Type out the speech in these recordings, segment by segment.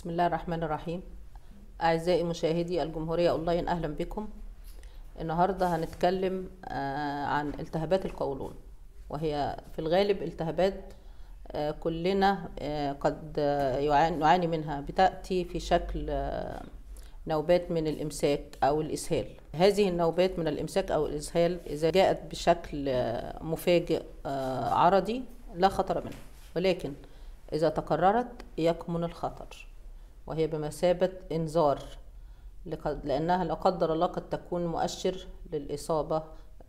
بسم الله الرحمن الرحيم أعزائي مشاهدي الجمهورية أونلاين أهلا بكم النهاردة هنتكلم آه، عن التهابات القولون وهي في الغالب التهابات آه، كلنا آه، قد نعاني منها بتأتي في شكل نوبات من الإمساك أو الإسهال هذه النوبات من الإمساك أو الإسهال إذا جاءت بشكل مفاجئ عرضي لا خطر منها ولكن إذا تكررت يكمن الخطر وهي بمثابة إنذار لأنها لا قدر الله قد تكون مؤشر للإصابة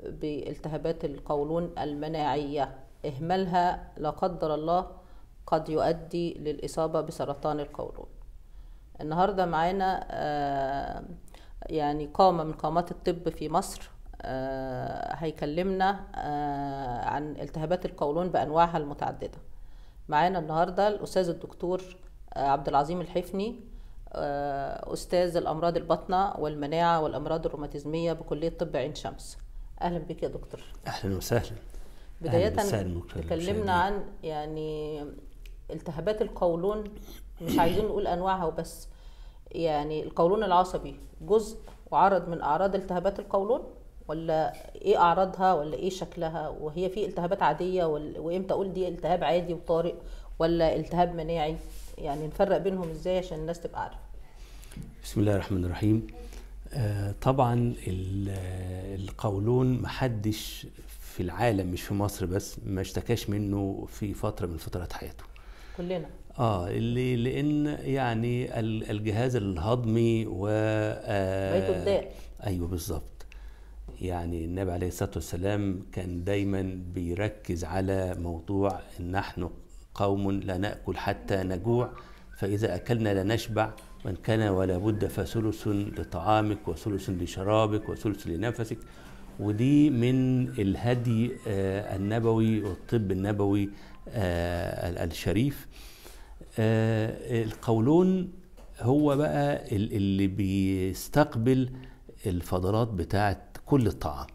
بالتهابات القولون المناعية إهمالها لا قدر الله قد يؤدي للإصابة بسرطان القولون النهاردة معانا آه، يعني قامة من قامات الطب في مصر آه، هيكلمنا آه، عن التهابات القولون بأنواعها المتعددة معانا النهاردة الأستاذ الدكتور عبد العظيم الحفني آه، استاذ الامراض الباطنه والمناعه والامراض الروماتيزميه بكليه طب عين شمس اهلا بك يا دكتور اهلا وسهلا بدايه تكلمنا عن يعني التهابات القولون مش عايزين نقول انواعها وبس يعني القولون العصبي جزء وعرض من اعراض التهابات القولون ولا ايه اعراضها ولا ايه شكلها وهي في التهابات عاديه وامتى اقول دي التهاب عادي وطارئ ولا التهاب مناعي يعني نفرق بينهم ازاي عشان الناس تبقى عارفه بسم الله الرحمن الرحيم آه، طبعا القولون محدش في العالم مش في مصر بس ما اشتكاش منه في فتره من فترات حياته كلنا اه اللي لان يعني الجهاز الهضمي و آه، ايوه بالظبط يعني النبي عليه الصلاه والسلام كان دايما بيركز على موضوع ان نحن قوم لا نأكل حتى نجوع فإذا أكلنا لا نشبع من كان ولا بد فثلث لطعامك وثلث لشرابك وثلث لنفسك ودي من الهدي آه، النبوي والطب النبوي آه، الشريف آه، القولون هو بقى اللي بيستقبل الفضلات بتاعت كل الطعام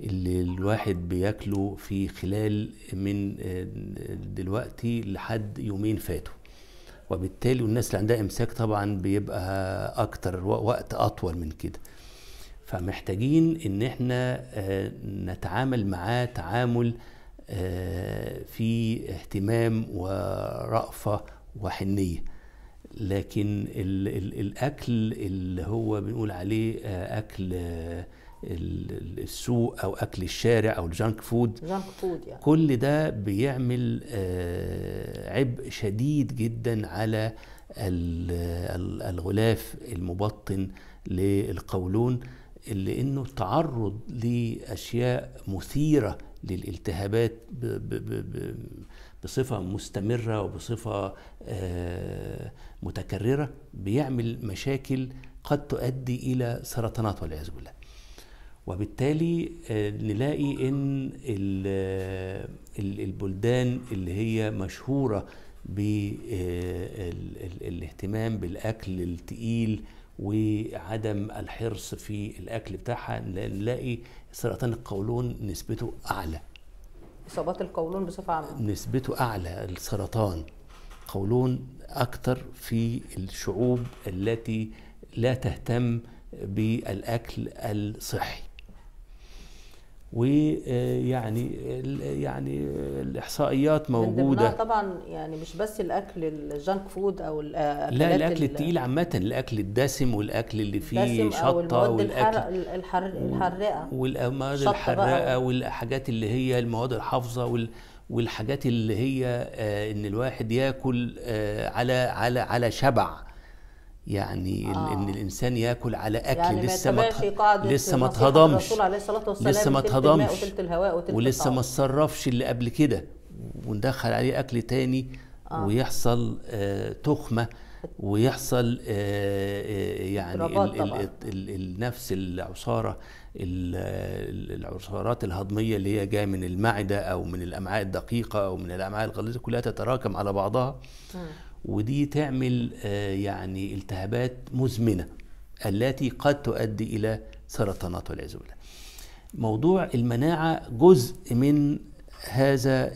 اللي الواحد بياكله في خلال من آه، دلوقتي لحد يومين فاتوا وبالتالي والناس اللي عندها امساك طبعا بيبقى اكتر وقت اطول من كده فمحتاجين ان احنا آه، نتعامل معاه تعامل آه، في اهتمام ورأفة وحنية لكن الأكل اللي هو بنقول عليه أكل السوق او اكل الشارع او الجانك فود جانك فود يعني. كل ده بيعمل آه، عبء شديد جدا على الغلاف المبطن للقولون لانه التعرض لاشياء مثيره للالتهابات بصفه مستمره وبصفه آه، متكرره بيعمل مشاكل قد تؤدي الى سرطانات والعياذ بالله وبالتالي آه، نلاقي ان آه، البلدان اللي هي مشهوره بالاهتمام آه، بالاكل التقيل وعدم الحرص في الاكل بتاعها نلاقي سرطان القولون نسبته اعلى اصابات القولون بصفه عامه نسبته اعلى السرطان قولون اكتر في الشعوب التي لا تهتم بالاكل الصحي ويعني يعني الاحصائيات موجوده طبعا يعني مش بس الاكل الجانك فود او لا الاكل الثقيل عامه الاكل الدسم والاكل اللي فيه شطه والاكل الحر الحرقه والمواد الحرقه والحاجات اللي هي المواد الحافظه وال والحاجات اللي هي آه، ان الواحد ياكل آه، على على على شبع يعني آه. ان الانسان ياكل على اكل يعني لسه ما مت... لسه ما اتهضمش لسه ما اتهضمش ولسه ما اتصرفش اللي قبل كده وندخل عليه اكل تاني آه. ويحصل آه تخمه ويحصل آه, آه، يعني الـ الـ الـ نفس العصاره العصارات الهضميه اللي هي جايه من المعده او من الامعاء الدقيقه او من الامعاء الغليظه كلها تتراكم على بعضها آه. ودي تعمل آه، يعني التهابات مزمنة التي قد تؤدي إلى سرطانات والعياذ موضوع المناعة جزء من هذا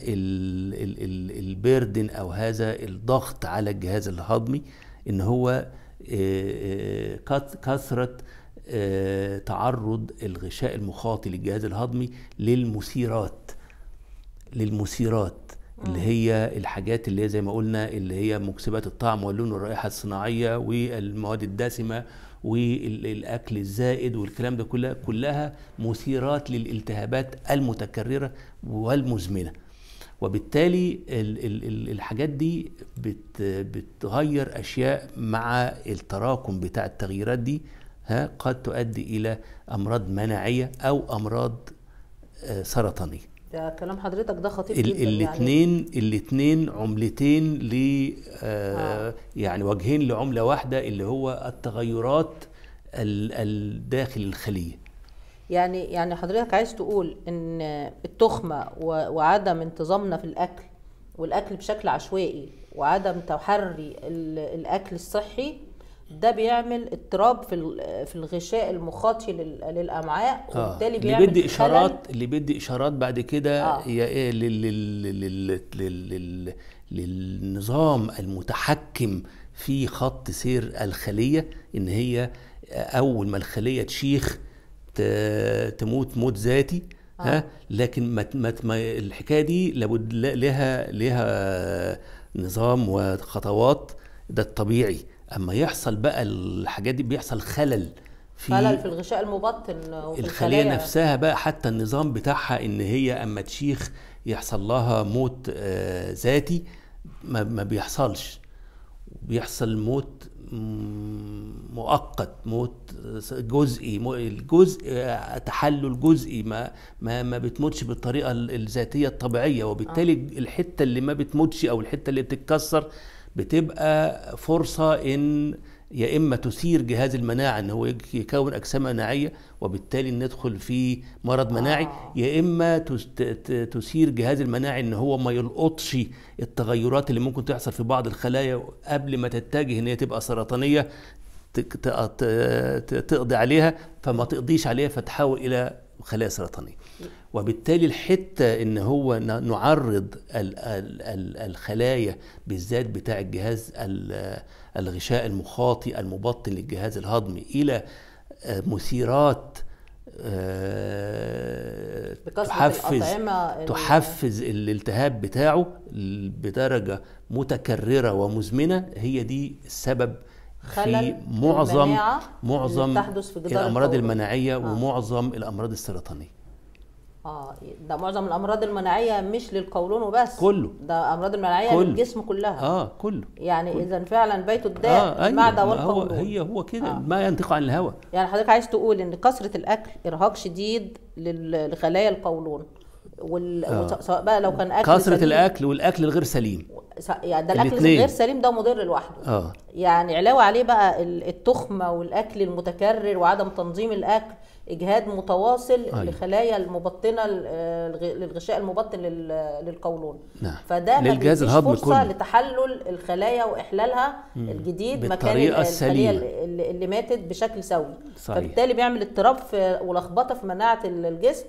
البردن أو هذا الضغط على الجهاز الهضمي إن هو آه، آه، كثرة تعرض الغشاء المخاطي للجهاز الهضمي للمثيرات للمثيرات اللي هي الحاجات اللي هي زي ما قلنا اللي هي مكسبات الطعم واللون والرائحه الصناعيه والمواد الدسمه والاكل الزائد والكلام ده كلها كلها مثيرات للالتهابات المتكرره والمزمنه وبالتالي الحاجات دي بتغير اشياء مع التراكم بتاع التغييرات دي ها قد تؤدي الى امراض مناعيه او امراض آه، سرطانيه ده كلام حضرتك ده خطير جدا الاثنين يعني. الاثنين عملتين ل آه، آه. يعني وجهين لعمله واحده اللي هو التغيرات الداخل الخليه يعني يعني حضرتك عايز تقول ان التخمه وعدم انتظامنا في الاكل والاكل بشكل عشوائي وعدم تحري الاكل الصحي ده بيعمل اضطراب في في الغشاء المخاطي للامعاء آه. وبالتالي بيعمل اللي بيدي اشارات اللي بيدي اشارات بعد كده آه. إيه لل... لل... لل... لل... لل... للنظام المتحكم في خط سير الخليه ان هي اول ما الخليه تشيخ تموت موت ذاتي آه. ها لكن ما... ما الحكايه دي لابد لها لها نظام وخطوات ده الطبيعي اما يحصل بقى الحاجات دي بيحصل خلل في خلل في الغشاء المبطن وفي الخليه نفسها بقى حتى النظام بتاعها ان هي اما تشيخ يحصل لها موت آه، ذاتي ما, ما بيحصلش بيحصل موت مؤقت موت جزئي الجزء آه، تحلل جزئي ما ما ما بتموتش بالطريقه الذاتيه الطبيعيه وبالتالي آه. الحته اللي ما بتموتش او الحته اللي بتتكسر بتبقى فرصة إن يا إما تثير جهاز المناعة إن هو يكون أجسام مناعية وبالتالي ندخل في مرض مناعي آه. يا إما تثير جهاز المناعي إن هو ما يلقطش التغيرات اللي ممكن تحصل في بعض الخلايا قبل ما تتجه إن هي تبقى سرطانية تقضي عليها فما تقضيش عليها فتحول إلى خلايا سرطانية وبالتالي الحتة ان هو نعرض الخلايا بالذات بتاع الجهاز الغشاء المخاطي المبطن للجهاز الهضمي الى آه، مثيرات آه، تحفز تحفز الالتهاب بتاعه بدرجه متكرره ومزمنه هي دي السبب في معظم معظم تحدث في الامراض الطول. المناعيه آه. ومعظم الامراض السرطانيه اه ده معظم الامراض المناعيه مش للقولون وبس كله ده امراض المناعيه كله. للجسم كلها اه كله يعني اذا فعلا بيت الداء آه أيوة. المعده والقولون هو هي هو كده آه. ما ينطق عن الهوى يعني حضرتك عايز تقول ان كثره الاكل ارهاق شديد لخلايا القولون وال... آه. سواء بقى لو كان اكل كثره الاكل والاكل الغير سليم يعني ده الاكل الاتنين. الغير سليم ده مضر لوحده اه يعني علاوه عليه بقى التخمه والاكل المتكرر وعدم تنظيم الاكل اجهاد متواصل آه. لخلايا المبطنه للغشاء المبطن للقولون نعم. فده للجهاز الهضمي فرصه كله. لتحلل الخلايا واحلالها مم. الجديد مكان الخليه اللي ماتت بشكل سوي صحيح. فبالتالي بيعمل اضطراب ولخبطه في مناعه الجسم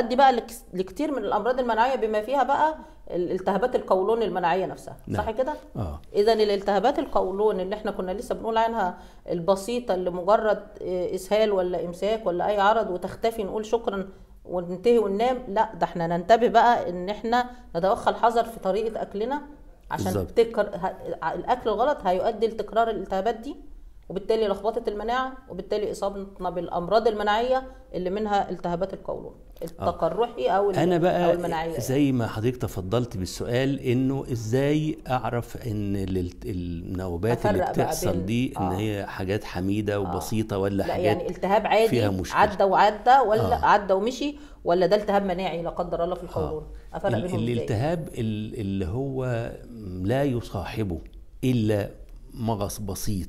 تؤدي بقى لكتير من الامراض المناعيه بما فيها بقى التهابات القولون المناعيه نفسها نعم. صح كده آه. اذا الالتهابات القولون اللي احنا كنا لسه بنقول عنها البسيطه اللي مجرد آه، اسهال ولا امساك ولا اي عرض وتختفي نقول شكرا وننتهي وننام لا ده احنا ننتبه بقى ان احنا نتوخى الحذر في طريقه اكلنا عشان تكر الاكل الغلط هيؤدي لتكرار الالتهابات دي وبالتالي لخبطه المناعه وبالتالي اصابتنا بالامراض المناعيه اللي منها التهابات القولون آه. التقرحي او انا بقى أو المناعيه زي ما حضرتك تفضلت بالسؤال انه ازاي اعرف ان النوبات اللي بتحصل دي ان آه. هي حاجات حميده آه. وبسيطه ولا حاجات يعني التهاب عادي فيها مشكلة. عدى وعدى ولا آه. عدى ومشي ولا ده التهاب مناعي لا قدر الله في آه. القولون آه. افرق بينهم الالتهاب اللي هو لا يصاحبه الا مغص بسيط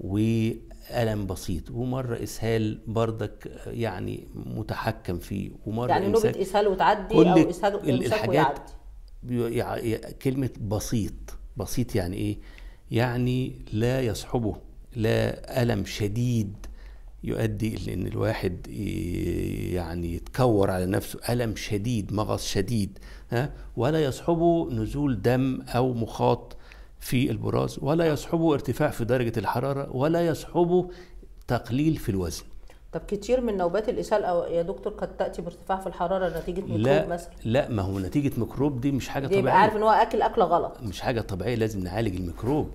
وألم بسيط ومرة إسهال بردك يعني متحكم فيه ومرة يعني نوبة إسهال وتعدي كل أو إسهال الحاجات ويعدي كلمة بسيط بسيط يعني إيه؟ يعني لا يصحبه لا ألم شديد يؤدي إلى إن الواحد يعني يتكور على نفسه ألم شديد مغص شديد ها ولا يصحبه نزول دم أو مخاط في البراز ولا يصحبه ارتفاع في درجة الحرارة ولا يصحبه تقليل في الوزن طب كتير من نوبات الاسهال يا دكتور قد تاتي بارتفاع في الحراره نتيجه ميكروب لا مثلا لا ما هو نتيجه ميكروب دي مش حاجه طبيعيه يبقى عارف ان هو اكل اكله غلط مش حاجه طبيعيه لازم نعالج الميكروب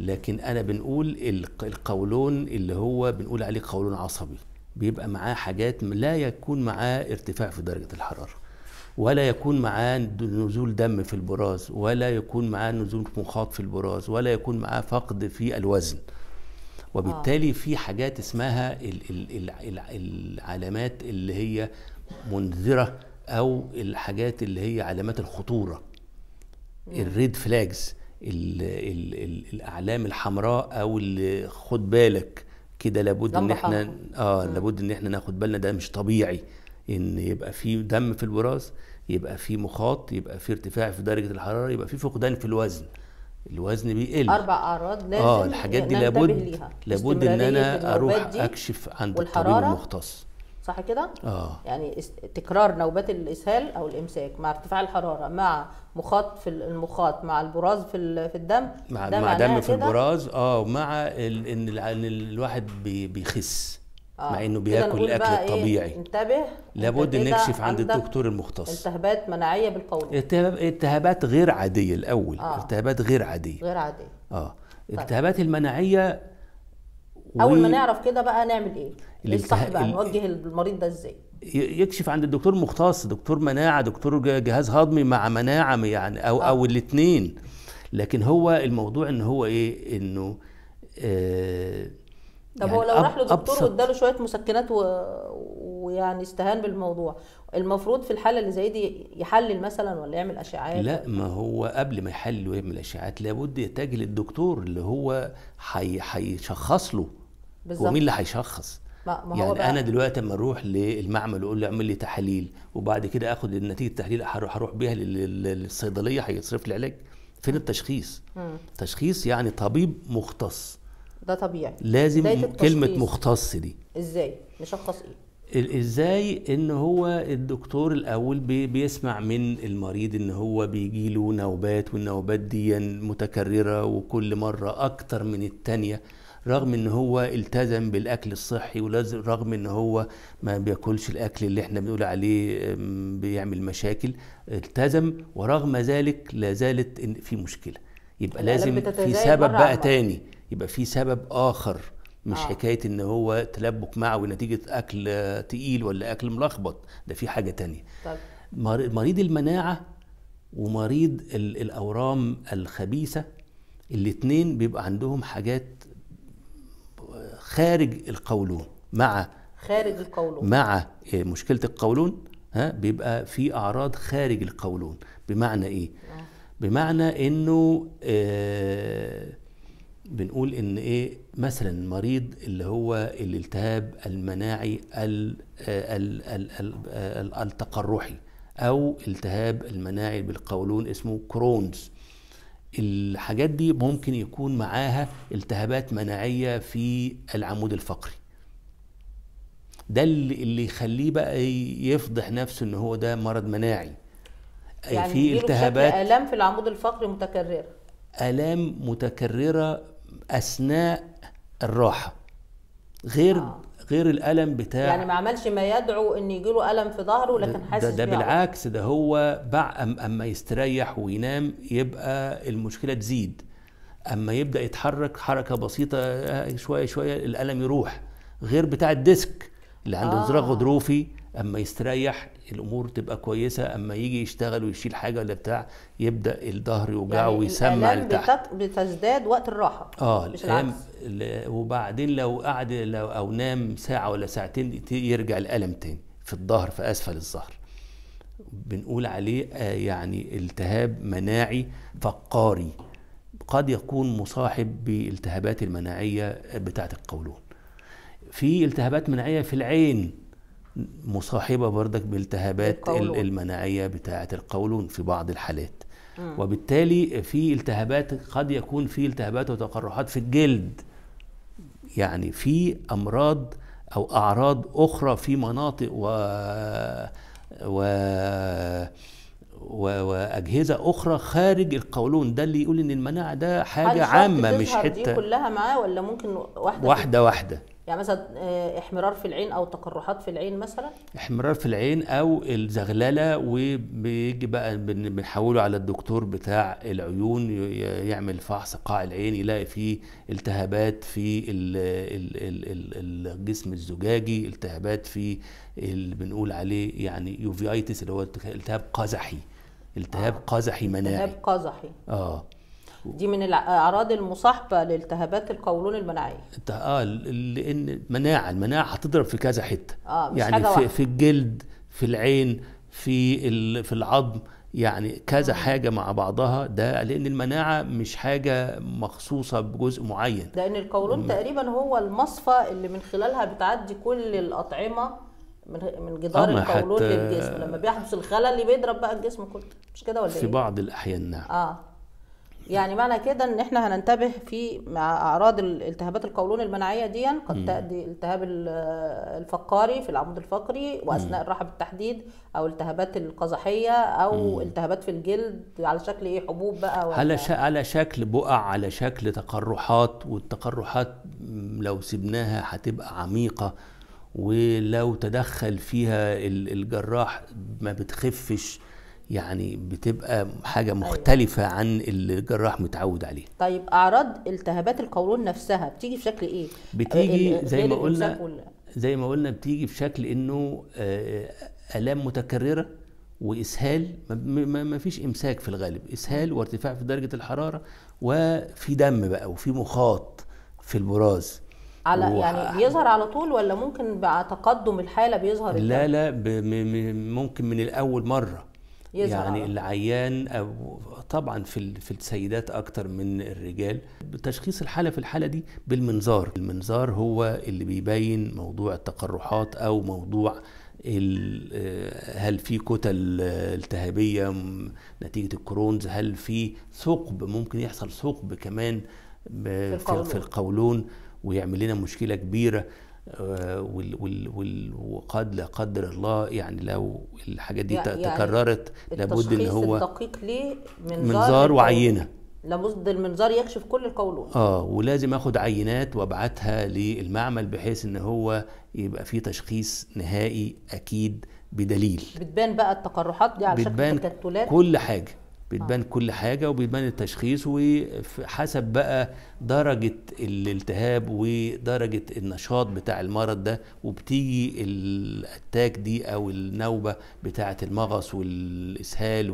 لكن انا بنقول القولون اللي هو بنقول عليه قولون عصبي بيبقى معاه حاجات لا يكون معاه ارتفاع في درجه الحراره ولا يكون معاه نزول دم في البراز ولا يكون معاه نزول مخاط في البراز ولا يكون معاه فقد في الوزن وبالتالي آه. في حاجات اسمها العلامات اللي هي منذرة أو الحاجات اللي هي علامات الخطورة الريد فلاجز ال ال الأعلام الحمراء أو اللي خد بالك كده لابد ان احنا اه لابد ان احنا ناخد بالنا ده مش طبيعي ان يبقى في دم في الوراث يبقى في مخاط يبقى في ارتفاع في درجه الحراره يبقى في فقدان في الوزن الوزن بيقل اربع اعراض لازم اه الحاجات دي لابد لابد ان انا اروح اكشف عند الطبيب المختص صح كده؟ اه يعني تكرار نوبات الاسهال او الامساك مع ارتفاع الحراره مع مخاط في المخاط مع البراز في في الدم مع, مع دم في البراز اه ومع ان الواحد بيخس آه. مع انه بياكل الاكل إيه؟ الطبيعي إيه؟ انتبه لابد ان نكشف عند الدكتور المختص التهابات مناعيه بالقولي التهاب... التهابات غير عاديه الاول آه. التهابات غير عاديه غير عاديه اه طيب. التهابات المناعيه و... اول ما نعرف كده بقى نعمل ايه, إيه الصح بقى نوجه المريض ده ازاي يكشف عند الدكتور المختص دكتور مناعه دكتور جهاز هضمي مع مناعه يعني او آه. او الاثنين لكن هو الموضوع ان هو ايه انه آه طب يعني هو لو راح لدكتور واداله شويه مسكنات و... ويعني استهان بالموضوع المفروض في الحاله اللي زي دي يحلل مثلا ولا يعمل اشعاعات لا ما هو قبل ما يحلل ويعمل اشعاعات لابد يتجه للدكتور اللي هو هيشخص له بالظبط ومين اللي هيشخص ما ما يعني هو انا دلوقتي اما اروح للمعمل واقول له اعمل لي تحاليل وبعد كده اخد نتيجه التحليل هروح اروح بيها للصيدليه هيصرف لي علاج فين التشخيص؟ مم. تشخيص يعني طبيب مختص ده طبيعي لازم كلمه مختص دي ازاي نشخص ايه ازاي ان هو الدكتور الاول بيسمع من المريض ان هو بيجي له نوبات والنوبات دي متكرره وكل مره اكتر من الثانيه رغم ان هو التزم بالاكل الصحي ولازم رغم ان هو ما بياكلش الاكل اللي احنا بنقول عليه بيعمل مشاكل التزم ورغم ذلك لا زالت في مشكله يبقى لازم في سبب بقى تاني يبقى في سبب اخر مش آه. حكايه ان هو تلبك معوي نتيجه اكل تقيل ولا اكل ملخبط ده في حاجه تانية طب. مريض المناعه ومريض الاورام الخبيثه الاثنين بيبقى عندهم حاجات خارج القولون مع خارج القولون مع مشكله القولون ها بيبقى في اعراض خارج القولون بمعنى ايه آه. بمعنى انه آه بنقول ان ايه مثلا المريض اللي هو الالتهاب المناعي الـ الـ الـ الـ الـ التقرحي او التهاب المناعي بالقولون اسمه كرونز الحاجات دي ممكن يكون معاها التهابات مناعيه في العمود الفقري ده اللي يخليه بقى يفضح نفسه ان هو ده مرض مناعي يعني في التهابات الام في العمود الفقري متكرره الام متكرره اثناء الراحه غير آه. غير الالم بتاع يعني ما عملش ما يدعو ان يجي له الم في ظهره لكن حاسس ده, ده بالعكس ده هو أم اما يستريح وينام يبقى المشكله تزيد اما يبدا يتحرك حركه بسيطه آه، شويه شويه الالم يروح غير بتاع الديسك اللي عنده آه. انزلاق غضروفي اما يستريح الامور تبقى كويسه اما يجي يشتغل ويشيل حاجه ولا بتاع يبدا الظهر يوجعه يعني ويسمع لتحت بتزداد وقت الراحه اه مش العكس وبعدين لو قعد لو او نام ساعه ولا ساعتين يرجع الالم تاني في الظهر في اسفل الظهر بنقول عليه آه، يعني التهاب مناعي فقاري قد يكون مصاحب بالتهابات المناعيه بتاعه القولون في التهابات مناعيه في العين مصاحبة بردك بالتهابات القولون. المناعية بتاعة القولون في بعض الحالات مم. وبالتالي في التهابات قد يكون في التهابات وتقرحات في الجلد يعني في أمراض أو أعراض أخرى في مناطق و... و... و... وأجهزة أخرى خارج القولون ده اللي يقول إن المناعة ده حاجة عامة مش حتة دي كلها معاه ولا ممكن واحدة واحدة واحدة يعني مثلا آه، احمرار في العين او تقرحات في العين مثلا احمرار في العين او الزغلله وبيجي بقى بنحوله على الدكتور بتاع العيون يعمل فحص قاع العين يلاقي فيه التهابات في الجسم الزجاجي التهابات في اللي بنقول عليه يعني يوفيايتس اللي هو التهاب قزحي التهاب آه. قزحي مناعي التهاب قزحي اه دي من الاعراض المصاحبه لالتهابات القولون المناعيه اه لان المناعه المناعه هتضرب في كذا حته آه مش يعني حاجة في, واحدة. في الجلد في العين في في العظم يعني كذا حاجه مع بعضها ده لان المناعه مش حاجه مخصوصه بجزء معين لان القولون تقريبا هو المصفى اللي من خلالها بتعدي كل الاطعمه من من جدار القولون للجسم لما بيحدث الخلل بيضرب بقى الجسم كله مش كده ولا في ايه في بعض الاحيان نعم اه يعني معنى كده ان احنا هننتبه في مع اعراض التهابات القولون المناعيه دي يعني قد تؤدي التهاب الفقاري في العمود الفقري واثناء الرحب بالتحديد او التهابات القزحيه او التهابات في الجلد على شكل ايه حبوب بقى ولا على على شكل بقع على شكل تقرحات والتقرحات لو سبناها هتبقى عميقه ولو تدخل فيها الجراح ما بتخفش يعني بتبقى حاجة مختلفة أيوة. عن اللي الجراح متعود عليه طيب أعراض التهابات القولون نفسها بتيجي في شكل إيه؟ بتيجي زي ما قلنا زي ما قلنا بتيجي في شكل إنه آه، آلام متكررة وإسهال ما فيش إمساك في الغالب إسهال وارتفاع في درجة الحرارة وفي دم بقى وفي مخاط في البراز على و... يعني بيظهر على طول ولا ممكن مع تقدم الحاله بيظهر لا الدم؟ لا ب... ممكن من الاول مره يظهر يعني العيان أو طبعا في في السيدات اكتر من الرجال بتشخيص الحاله في الحاله دي بالمنظار المنظار هو اللي بيبين موضوع التقرحات او موضوع آه، هل في كتل التهابيه نتيجه الكرونز هل في ثقب ممكن يحصل ثقب كمان في القولون ويعمل لنا مشكله كبيره آه، وقد لا قدر الله يعني لو الحاجات دي يعني تكررت لابد ان هو الدقيق ليه منظار وعينه لابد المنظار يكشف كل القولون اه ولازم اخد عينات وابعتها للمعمل بحيث ان هو يبقى في تشخيص نهائي اكيد بدليل بتبان بقى التقرحات دي على شكل تكتلات كل حاجه بتبان كل حاجة وبيبان التشخيص وحسب بقى درجة الالتهاب ودرجة النشاط بتاع المرض ده وبتيجي الاتاك دي أو النوبة بتاعة المغص والإسهال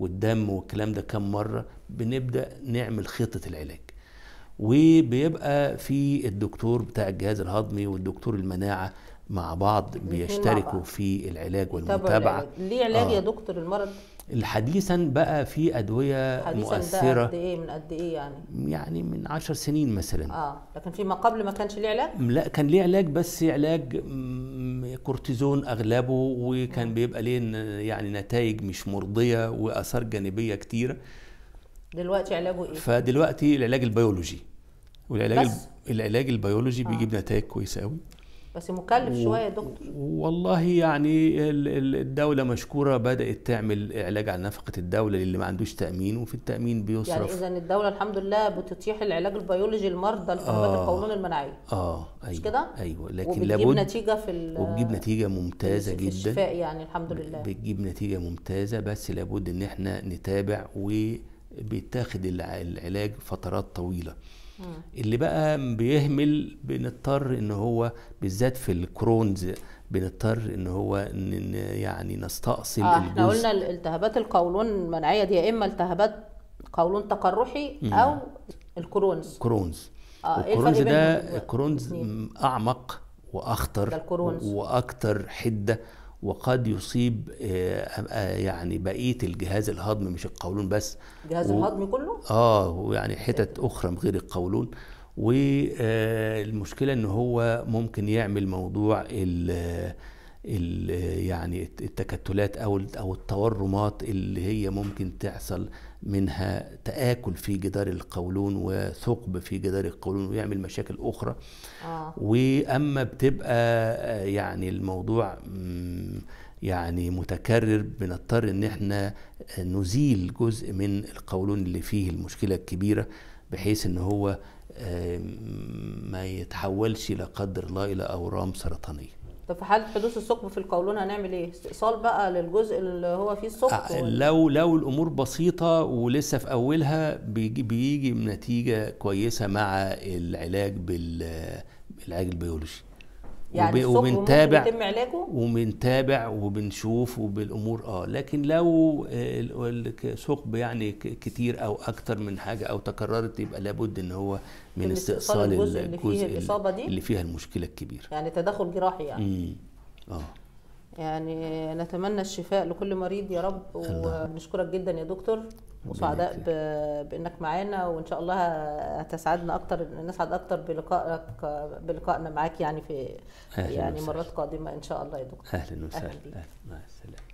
والدم والكلام ده كم مرة بنبدأ نعمل خطة العلاج وبيبقى في الدكتور بتاع الجهاز الهضمي والدكتور المناعة مع بعض بيشتركوا في العلاج والمتابعه ليه علاج آه. يا دكتور المرض حديثا بقى في ادويه حديثاً مؤثره ده قد ايه من قد ايه يعني يعني من 10 سنين مثلا اه لكن فيما قبل ما كانش ليه علاج لا كان ليه علاج بس علاج كورتيزون اغلبه وكان بيبقى ليه يعني نتائج مش مرضيه واثار جانبيه كتيره دلوقتي علاجه ايه فدلوقتي العلاج البيولوجي والعلاج بس؟ العلاج البيولوجي آه. بيجيب نتائج كويسه قوي بس مكلف شويه يا دكتور والله يعني الدوله مشكوره بدات تعمل علاج على نفقه الدوله للي ما عندوش تامين وفي التامين بيصرف يعني اذا الدوله الحمد لله بتتيح العلاج البيولوجي لمرضى الامراض آه القولون المناعيه اه ايوه مش كده ايوه لكن وبتجيب لابد نتيجه في وبتجيب نتيجه ممتازه في جدا في يعني الحمد لله بتجيب نتيجه ممتازه بس لابد ان احنا نتابع وبيتاخد العلاج فترات طويله اللي بقى بيهمل بنضطر ان هو بالذات في الكرونز بنضطر ان هو إن يعني نستأصل آه احنا قلنا التهابات القولون المناعيه دي يا اما التهابات قولون تقرحي او الكرونز كرونز آه إيه الكرونز ده الكرونز اعمق واخطر واكثر حده وقد يصيب آه، آه، يعني بقيه الجهاز الهضمي مش القولون بس الجهاز و... الهضمي كله اه ويعني حتت اخرى غير القولون والمشكله آه، ان هو ممكن يعمل موضوع ال يعني التكتلات او او التورمات اللي هي ممكن تحصل منها تآكل في جدار القولون وثقب في جدار القولون ويعمل مشاكل اخرى آه. واما بتبقى آه، يعني الموضوع يعني متكرر بنضطر ان احنا آه، نزيل جزء من القولون اللي فيه المشكله الكبيره بحيث ان هو آه، ما يتحولش لا قدر الله الى اورام سرطانيه في حاله حدوث الثقب في القولون هنعمل ايه استئصال بقى للجزء اللي هو فيه الثقب آه، لو لو الامور بسيطه ولسه في اولها بيجي بيجي نتيجه كويسه مع العلاج بال العلاج البيولوجي يعني وبنتابع وبنتابع وبنشوف وبالامور اه لكن لو آه، الثقب يعني كتير او اكتر من حاجه او تكررت يبقى لابد ان هو من استئصال الجزء اللي فيه الاصابه دي اللي فيها المشكله الكبيره يعني تدخل جراحي يعني امم اه يعني نتمنى الشفاء لكل مريض يا رب ونشكرك جدا يا دكتور وسعداء بانك معانا وان شاء الله هتسعدنا اكتر نسعد اكتر بلقائك بلقائنا معاك يعني في يعني مرات قادمه ان شاء الله يا دكتور اهلا وسهلا مع السلامه